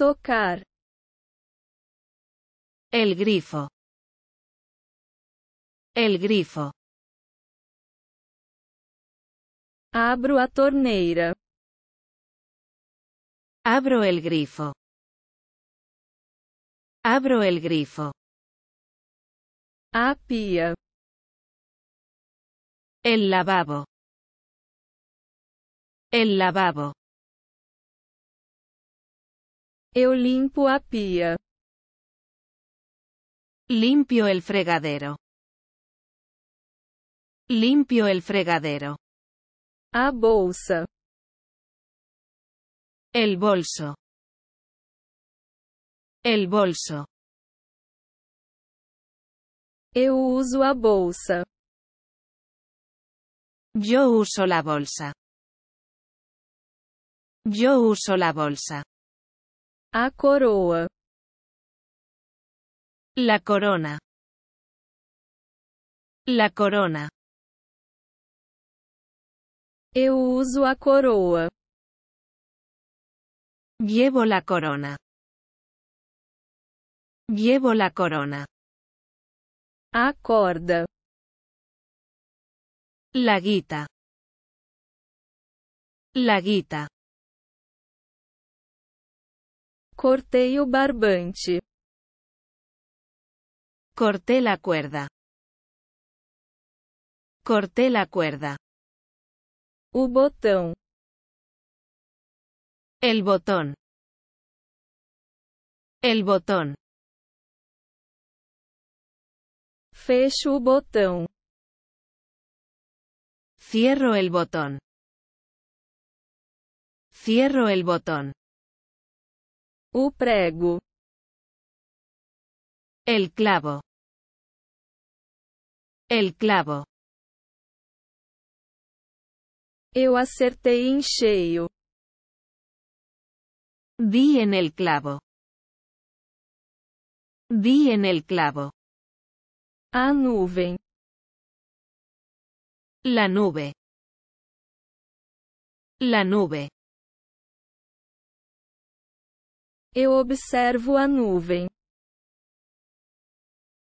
Tocar. El grifo. El grifo. Abro a torneira. Abro el grifo. Abro el grifo. A El lavabo. El lavabo. Eu limpo a pia. Limpio el fregadero. Limpio el fregadero. A bolsa. El bolso. El bolso. Eu uso a bolsa. Yo uso la bolsa. Yo uso la bolsa. A coroa. La corona. La corona. Eu uso a coroa. Llevo la corona. Llevo la corona. A La guita. La guita. Cortei o barbante. Corté la cuerda. Corté la cuerda. O botão. El botón. El botón. Fecho o botão. Cierro el botón. Cierro el botón. O prego. El clavo. El clavo. Eu acertei em cheio. Vi en el clavo. Vi en el clavo. A La nube. La nube. Eu observo a nuvem.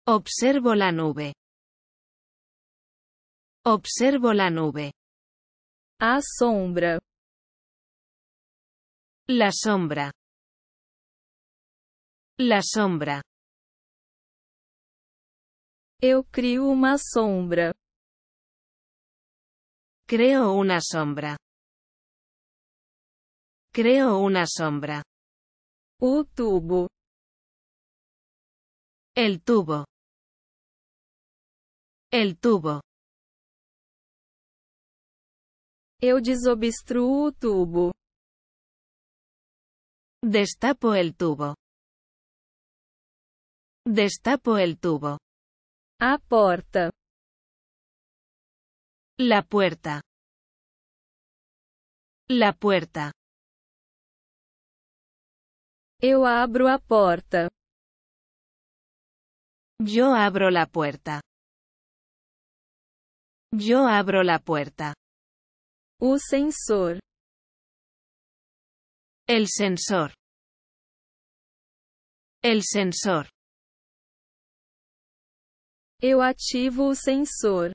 Observo la nube. Observo la nube. A sombra. La sombra. La sombra. Eu crio uma sombra. Creo una sombra. Creo una sombra. tubo. El tubo. El tubo. Eu desobstruo o tubo. Destapo el tubo. Destapo el tubo. A porta. La puerta. La puerta. Eu abro a porta. Yo abro la puerta. Yo abro la puerta. U sensor. El sensor. El sensor. Eu ativo o sensor.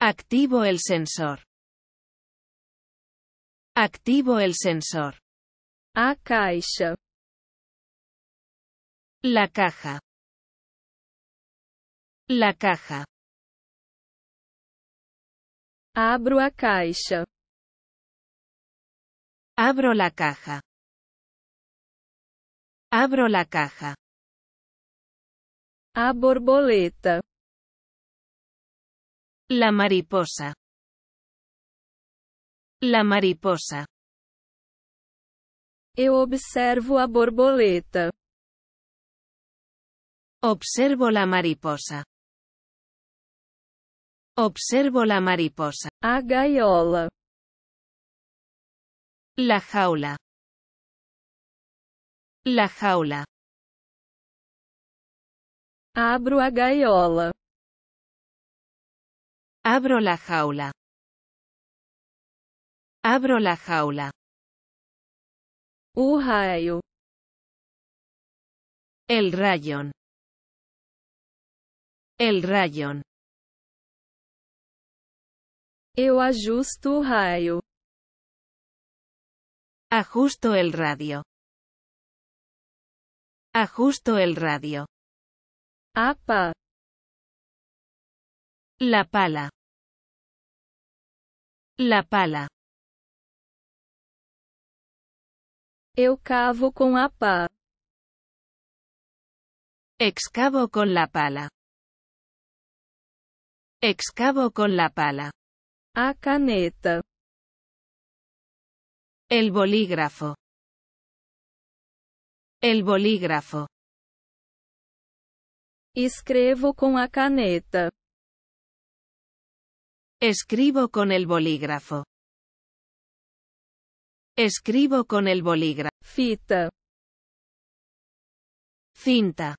Activo el sensor. Activo el sensor. A caixa. La caja. La caja. Abro a caixa. Abro la caja. Abro la caja. A borboleta. La mariposa. La mariposa. Eu observo a borboleta. Observo la mariposa. Observo la mariposa. A gaiola. La jaula. La jaula. Abro a gaiola. Abro la jaula. Abro la jaula. El rayón. El rayón. Eu ajusto raio. Ajusto el radio. Ajusto el radio. Apa. La pala. La pala. Eu cavo com a pá. Excavo com la pala. Excavo com la pala. A caneta. El bolígrafo. El bolígrafo. Escrevo com a caneta. Escribo com el bolígrafo. Escribo con el bolígrafo. Fita. Cinta.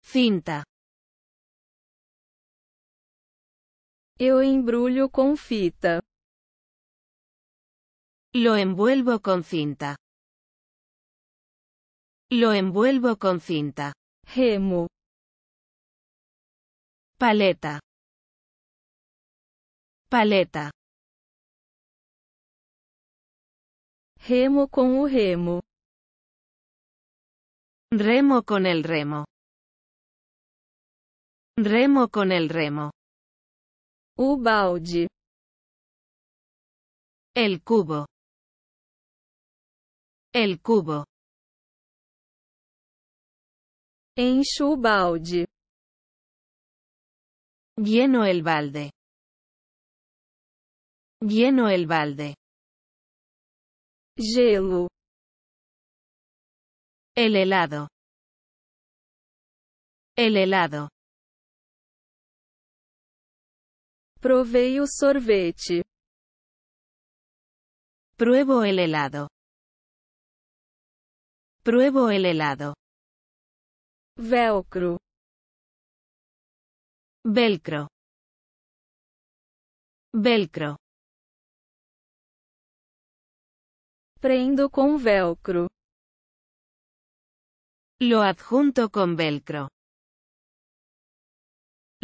Cinta. Yo embrulho con fita. Lo envuelvo con cinta. Lo envuelvo con cinta. Remo. Paleta. Paleta. Remo con el remo. Remo con el remo. Remo con el remo. U El cubo. El cubo. Encho balde. Lleno el balde. Lleno el balde gelo el helado el helado provei sorvete pruebo el helado pruebo el helado velcro velcro velcro prendo con velcro. Lo adjunto con velcro.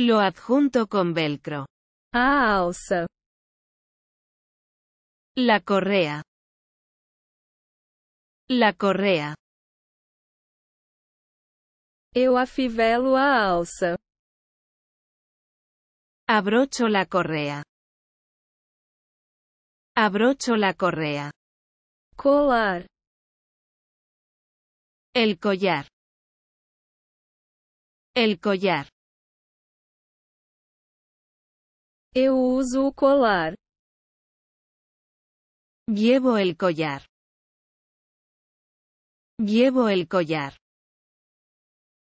Lo adjunto con velcro. A alza. La correa. La correa. Eu afivelo a alça. Abrocho la correa. Abrocho la correa colar el collar el collar eu uso o colar llevo el collar llevo el collar